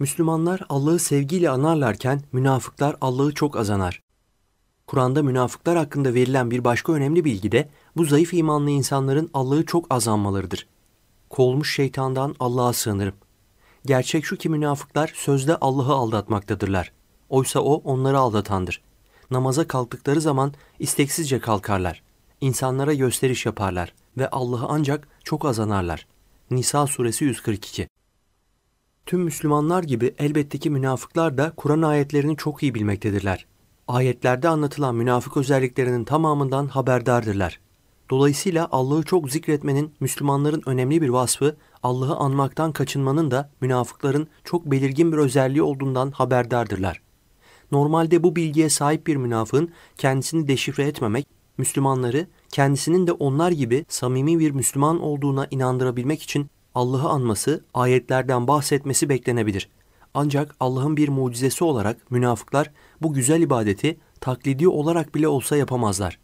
Müslümanlar Allah'ı sevgiyle anarlarken münafıklar Allah'ı çok az anar. Kur'an'da münafıklar hakkında verilen bir başka önemli bilgi de bu zayıf imanlı insanların Allah'ı çok az anmalarıdır. Kolmuş şeytandan Allah'a sığınırım. Gerçek şu ki münafıklar sözde Allah'ı aldatmaktadırlar. Oysa o onları aldatandır. Namaza kalktıkları zaman isteksizce kalkarlar. İnsanlara gösteriş yaparlar ve Allah'ı ancak çok az anarlar. Nisa suresi 142 tüm Müslümanlar gibi elbette ki münafıklar da Kur'an ayetlerini çok iyi bilmektedirler. Ayetlerde anlatılan münafık özelliklerinin tamamından haberdardırlar. Dolayısıyla Allah'ı çok zikretmenin Müslümanların önemli bir vasfı, Allah'ı anmaktan kaçınmanın da münafıkların çok belirgin bir özelliği olduğundan haberdardırlar. Normalde bu bilgiye sahip bir münafığın kendisini deşifre etmemek, Müslümanları kendisinin de onlar gibi samimi bir Müslüman olduğuna inandırabilmek için Allah'ı anması, ayetlerden bahsetmesi beklenebilir. Ancak Allah'ın bir mucizesi olarak münafıklar bu güzel ibadeti taklidi olarak bile olsa yapamazlar.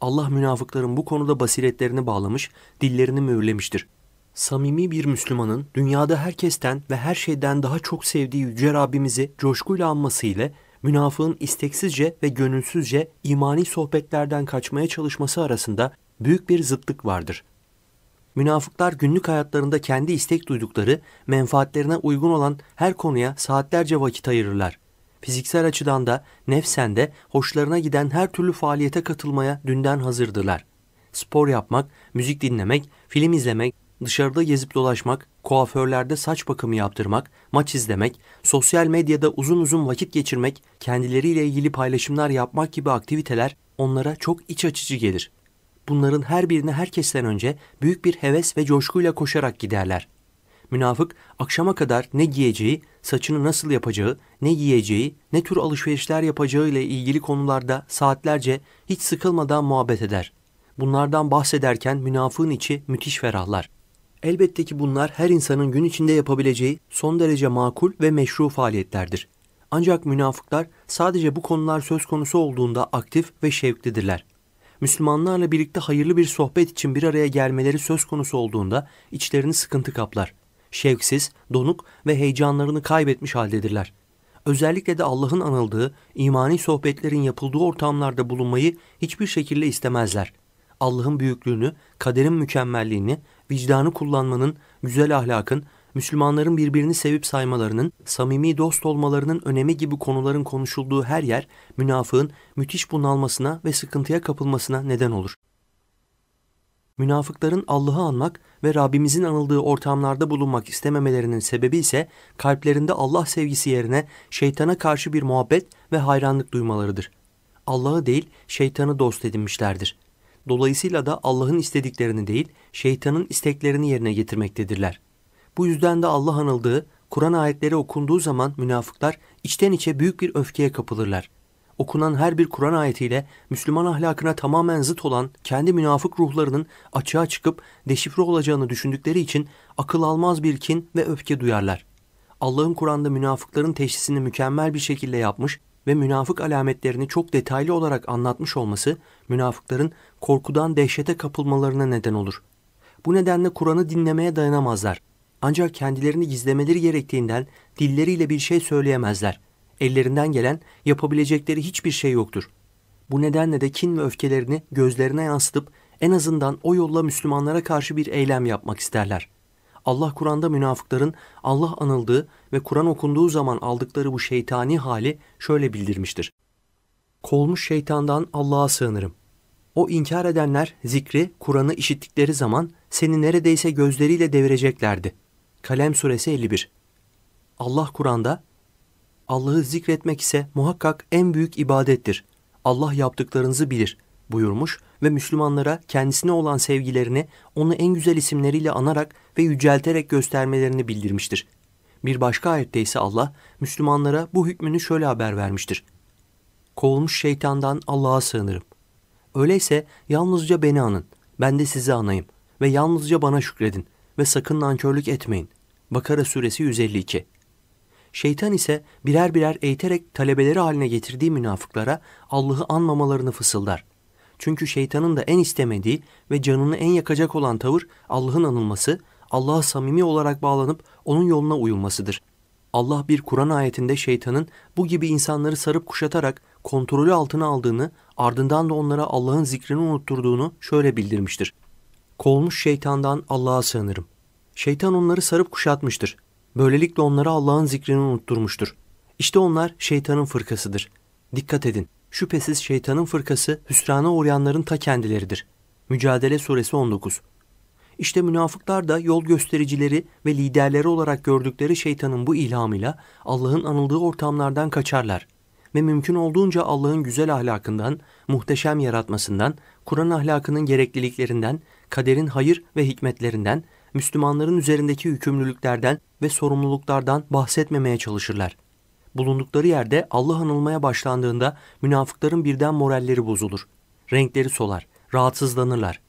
Allah münafıkların bu konuda basiretlerini bağlamış, dillerini mühürlemiştir. Samimi bir Müslümanın dünyada herkesten ve her şeyden daha çok sevdiği Yüce Rabbimizi coşkuyla anması ile münafığın isteksizce ve gönülsüzce imani sohbetlerden kaçmaya çalışması arasında büyük bir zıtlık vardır münafıklar günlük hayatlarında kendi istek duydukları, menfaatlerine uygun olan her konuya saatlerce vakit ayırırlar. Fiziksel açıdan da nefsen de hoşlarına giden her türlü faaliyete katılmaya dünden hazırdılar. Spor yapmak, müzik dinlemek, film izlemek, dışarıda gezip dolaşmak, kuaförlerde saç bakımı yaptırmak, maç izlemek, sosyal medyada uzun uzun vakit geçirmek, kendileriyle ilgili paylaşımlar yapmak gibi aktiviteler onlara çok iç açıcı gelir.'' bunların her birini herkesten önce büyük bir heves ve coşkuyla koşarak giderler. Münafık akşama kadar ne giyeceği, saçını nasıl yapacağı, ne yiyeceği, ne tür alışverişler yapacağı ile ilgili konularda saatlerce hiç sıkılmadan muhabbet eder. Bunlardan bahsederken münafığın içi müthiş ferahlar. Elbette ki bunlar her insanın gün içinde yapabileceği son derece makul ve meşru faaliyetlerdir. Ancak münafıklar sadece bu konular söz konusu olduğunda aktif ve şevklidirler. Müslümanlarla birlikte hayırlı bir sohbet için bir araya gelmeleri söz konusu olduğunda içlerini sıkıntı kaplar. Şevksiz, donuk ve heyecanlarını kaybetmiş haldedirler. Özellikle de Allah'ın anıldığı, imani sohbetlerin yapıldığı ortamlarda bulunmayı hiçbir şekilde istemezler. Allah'ın büyüklüğünü, kaderin mükemmelliğini, vicdanı kullanmanın, güzel ahlakın Müslümanların birbirini sevip saymalarının, samimi dost olmalarının önemi gibi konuların konuşulduğu her yer münafığın müthiş bunalmasına ve sıkıntıya kapılmasına neden olur. Münafıkların Allah'ı anmak ve Rabbimizin anıldığı ortamlarda bulunmak istememelerinin sebebi ise kalplerinde Allah sevgisi yerine şeytana karşı bir muhabbet ve hayranlık duymalarıdır. Allah'ı değil şeytanı dost edinmişlerdir. Dolayısıyla da Allah'ın istediklerini değil şeytanın isteklerini yerine getirmektedirler. Bu yüzden de Allah anıldığı, Kur'an ayetleri okunduğu zaman münafıklar içten içe büyük bir öfkeye kapılırlar. Okunan her bir Kur'an ayetiyle Müslüman ahlakına tamamen zıt olan kendi münafık ruhlarının açığa çıkıp deşifre olacağını düşündükleri için akıl almaz bir kin ve öfke duyarlar. Allah'ın Kur'an'da münafıkların teşhisini mükemmel bir şekilde yapmış ve münafık alametlerini çok detaylı olarak anlatmış olması münafıkların korkudan dehşete kapılmalarına neden olur. Bu nedenle Kur'an'ı dinlemeye dayanamazlar ancak kendilerini gizlemeleri gerektiğinden dilleriyle bir şey söyleyemezler. Ellerinden gelen yapabilecekleri hiçbir şey yoktur. Bu nedenle de kin ve öfkelerini gözlerine yansıtıp en azından o yolla Müslümanlara karşı bir eylem yapmak isterler. Allah Kur'an'da münafıkların Allah anıldığı ve Kur'an okunduğu zaman aldıkları bu şeytani hali şöyle bildirmiştir. Kolmuş şeytandan Allah'a sığınırım. O inkar edenler zikri, Kur'an'ı işittikleri zaman seni neredeyse gözleriyle devireceklerdi.'' Kalem Suresi 51 Allah Kur'an'da Allah'ı zikretmek ise muhakkak en büyük ibadettir. Allah yaptıklarınızı bilir buyurmuş ve Müslümanlara kendisine olan sevgilerini onu en güzel isimleriyle anarak ve yücelterek göstermelerini bildirmiştir. Bir başka ayette ise Allah Müslümanlara bu hükmünü şöyle haber vermiştir. Kovulmuş şeytandan Allah'a sığınırım. Öyleyse yalnızca beni anın, ben de sizi anayım ve yalnızca bana şükredin ve sakın nankörlük etmeyin. Bakara suresi 152. Şeytan ise birer birer eğiterek talebeleri haline getirdiği münafıklara Allah'ı anmamalarını fısıldar. Çünkü şeytanın da en istemediği ve canını en yakacak olan tavır Allah'ın anılması, Allah'a samimi olarak bağlanıp onun yoluna uyulmasıdır. Allah bir Kur'an ayetinde şeytanın bu gibi insanları sarıp kuşatarak kontrolü altına aldığını, ardından da onlara Allah'ın zikrini unutturduğunu şöyle bildirmiştir. Kolmuş şeytandan Allah'a sığınırım.'' Şeytan onları sarıp kuşatmıştır. Böylelikle onları Allah'ın zikrini unutturmuştur. İşte onlar şeytanın fırkasıdır. Dikkat edin. Şüphesiz şeytanın fırkası hüsrana uğrayanların ta kendileridir. Mücadele Suresi 19 İşte münafıklar da yol göstericileri ve liderleri olarak gördükleri şeytanın bu ilhamıyla Allah'ın anıldığı ortamlardan kaçarlar ve mümkün olduğunca Allah'ın güzel ahlakından, muhteşem yaratmasından, Kur'an ahlakının gerekliliklerinden, kaderin hayır ve hikmetlerinden, Müslümanların üzerindeki yükümlülüklerden ve sorumluluklardan bahsetmemeye çalışırlar. Bulundukları yerde Allah anılmaya başlandığında münafıkların birden moralleri bozulur. Renkleri solar, rahatsızlanırlar.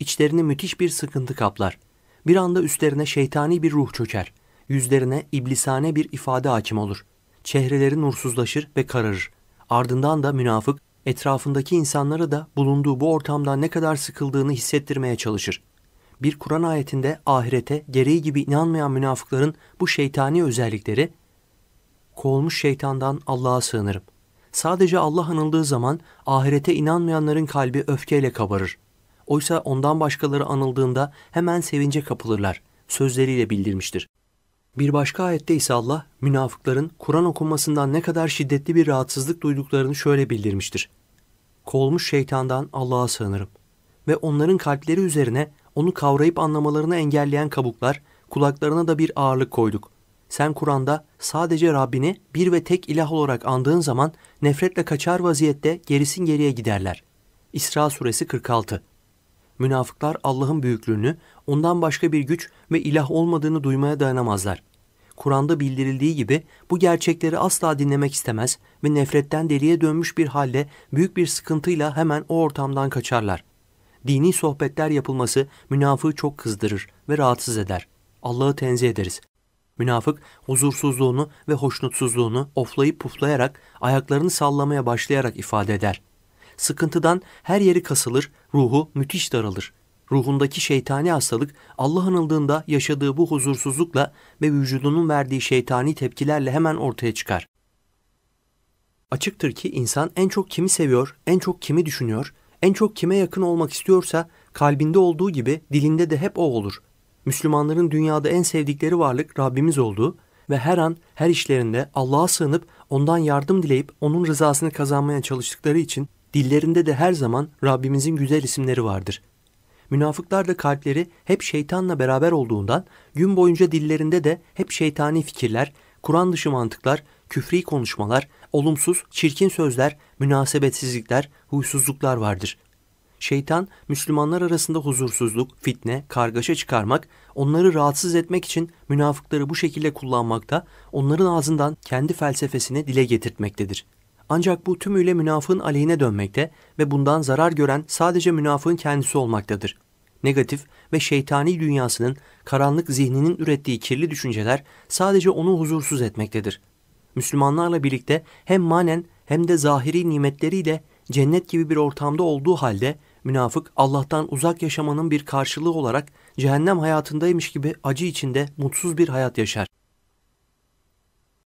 İçlerini müthiş bir sıkıntı kaplar. Bir anda üstlerine şeytani bir ruh çöker. Yüzlerine iblisane bir ifade hakim olur. Çehreleri nursuzlaşır ve kararır. Ardından da münafık etrafındaki insanlara da bulunduğu bu ortamdan ne kadar sıkıldığını hissettirmeye çalışır bir Kur'an ayetinde ahirete gereği gibi inanmayan münafıkların bu şeytani özellikleri, kovulmuş şeytandan Allah'a sığınırım. Sadece Allah anıldığı zaman ahirete inanmayanların kalbi öfkeyle kabarır. Oysa ondan başkaları anıldığında hemen sevince kapılırlar. Sözleriyle bildirmiştir. Bir başka ayette ise Allah münafıkların Kur'an okunmasından ne kadar şiddetli bir rahatsızlık duyduklarını şöyle bildirmiştir. Kolmuş şeytandan Allah'a sığınırım ve onların kalpleri üzerine onu kavrayıp anlamalarını engelleyen kabuklar, kulaklarına da bir ağırlık koyduk. Sen Kur'an'da sadece Rabbini bir ve tek ilah olarak andığın zaman nefretle kaçar vaziyette gerisin geriye giderler. İsra suresi 46 Münafıklar Allah'ın büyüklüğünü, ondan başka bir güç ve ilah olmadığını duymaya dayanamazlar. Kur'an'da bildirildiği gibi bu gerçekleri asla dinlemek istemez ve nefretten deliye dönmüş bir halde büyük bir sıkıntıyla hemen o ortamdan kaçarlar dini sohbetler yapılması münafığı çok kızdırır ve rahatsız eder. Allah'ı tenzih ederiz. Münafık huzursuzluğunu ve hoşnutsuzluğunu oflayıp puflayarak, ayaklarını sallamaya başlayarak ifade eder. Sıkıntıdan her yeri kasılır, ruhu müthiş daralır. Ruhundaki şeytani hastalık Allah anıldığında yaşadığı bu huzursuzlukla ve vücudunun verdiği şeytani tepkilerle hemen ortaya çıkar. Açıktır ki insan en çok kimi seviyor, en çok kimi düşünüyor, en çok kime yakın olmak istiyorsa kalbinde olduğu gibi dilinde de hep o olur. Müslümanların dünyada en sevdikleri varlık Rabbimiz olduğu ve her an her işlerinde Allah'a sığınıp ondan yardım dileyip onun rızasını kazanmaya çalıştıkları için dillerinde de her zaman Rabbimizin güzel isimleri vardır. Münafıklar da kalpleri hep şeytanla beraber olduğundan gün boyunca dillerinde de hep şeytani fikirler, Kur'an dışı mantıklar, küfri konuşmalar, olumsuz, çirkin sözler, münasebetsizlikler, huysuzluklar vardır. Şeytan, Müslümanlar arasında huzursuzluk, fitne, kargaşa çıkarmak, onları rahatsız etmek için münafıkları bu şekilde kullanmakta, onların ağzından kendi felsefesini dile getirtmektedir. Ancak bu tümüyle münafığın aleyhine dönmekte ve bundan zarar gören sadece münafığın kendisi olmaktadır. Negatif ve şeytani dünyasının, karanlık zihninin ürettiği kirli düşünceler sadece onu huzursuz etmektedir.'' Müslümanlarla birlikte hem manen hem de zahiri nimetleriyle cennet gibi bir ortamda olduğu halde münafık Allah'tan uzak yaşamanın bir karşılığı olarak cehennem hayatındaymış gibi acı içinde mutsuz bir hayat yaşar.